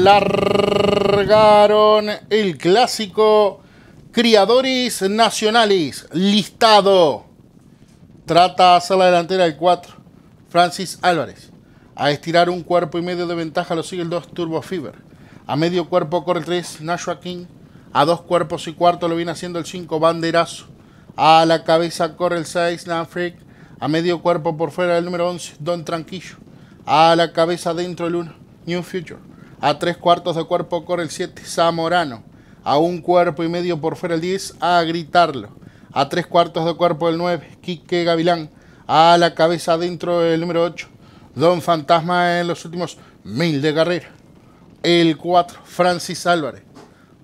largaron el clásico Criadores Nacionales, listado. Trata a hacer la delantera el 4, Francis Álvarez. A estirar un cuerpo y medio de ventaja lo sigue el 2, Turbo Fever. A medio cuerpo corre el 3, Nashua King. A dos cuerpos y cuarto lo viene haciendo el 5, Banderazo. A la cabeza corre el 6, Nanfreak. A medio cuerpo por fuera el número 11, Don Tranquillo. A la cabeza dentro el 1, New Future. A tres cuartos de cuerpo corre el 7, Zamorano. A un cuerpo y medio por fuera el 10, a gritarlo. A tres cuartos de cuerpo el 9, Quique Gavilán. A la cabeza dentro el número 8, Don Fantasma en los últimos mil de carrera. El 4, Francis Álvarez.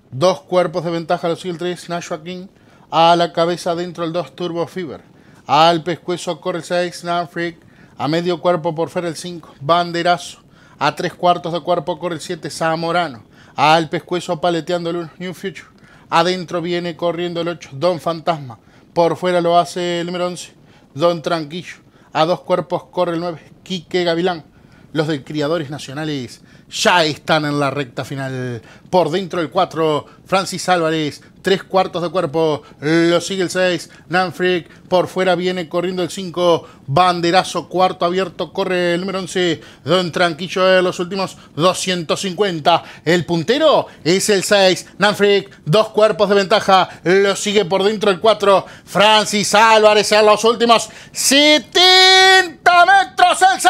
Dos cuerpos de ventaja los sigue el 3, Nashua King. A la cabeza dentro el 2, Turbo Fever. Al pescuezo corre el 6, Freak. A medio cuerpo por fuera el 5, banderazo. A tres cuartos de cuerpo corre el 7, Zamorano. Al pescuezo paleteando el 1, New Future. Adentro viene corriendo el 8, Don Fantasma. Por fuera lo hace el número 11, Don Tranquillo. A dos cuerpos corre el 9, Quique Gavilán. Los de Criadores Nacionales ya están en la recta final. Por dentro el 4, Francis Álvarez, tres cuartos de cuerpo. Lo sigue el 6, Nanfrick. Por fuera viene corriendo el 5, Banderazo, cuarto abierto. Corre el número 11, Don Tranquillo en los últimos 250. El puntero es el 6, Nanfrick, dos cuerpos de ventaja. Lo sigue por dentro el 4, Francis Álvarez A los últimos 70 metros el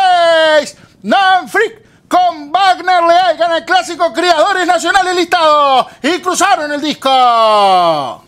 6. Dan Frick con Wagner Leal gana el clásico Criadores Nacionales listado y cruzaron el disco.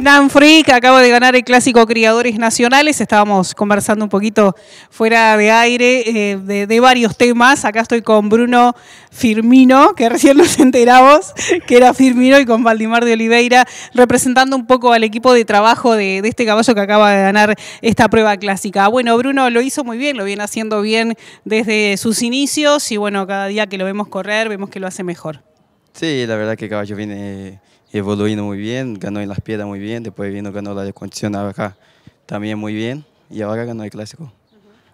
Dan que acaba de ganar el clásico Criadores Nacionales. Estábamos conversando un poquito fuera de aire eh, de, varios temas. Acá estoy con Bruno Firmino, que recién nos enteramos que era Firmino, y con Valdimar de Oliveira, representando un poco al equipo de trabajo de este caballo que acaba de ganar esta prueba clásica. Bueno, Bruno lo hizo muy bien, lo viene haciendo bien desde sus inicios y bueno, cada día que lo vemos correr, vemos que lo hace mejor. Sí, la verdad que el caballo viene eh, evoluyendo muy bien, ganó en las piedras muy bien, después vino, ganó la de acá también muy bien y ahora ganó el clásico.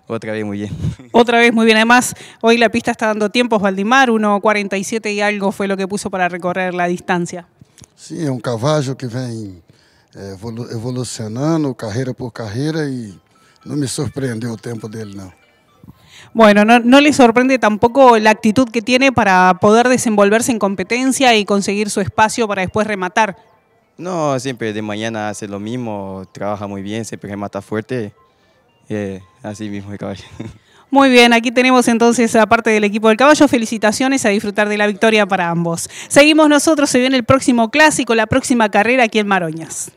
Otra vez muy bien. Otra vez muy bien. Además, hoy la pista está dando tiempos, Valdimar, 1.47 y algo fue lo que puso para recorrer la distancia. sí, es un cavallo que viene eh, evolucionando carrera por carrera y no me el tiempo de él, no. Bueno, no, le sorprende tampoco la actitud que tiene para poder desenvolverse en competencia y conseguir su espacio para después rematar. No, siempre de mañana hace lo mismo, trabaja muy bien, siempre remata fuerte. Eh, así mismo el caballo. Muy bien, aquí tenemos entonces a parte del equipo del caballo. Felicitaciones a disfrutar de la victoria para ambos. Seguimos nosotros, se viene el próximo clásico, la próxima carrera aquí en Maroñas.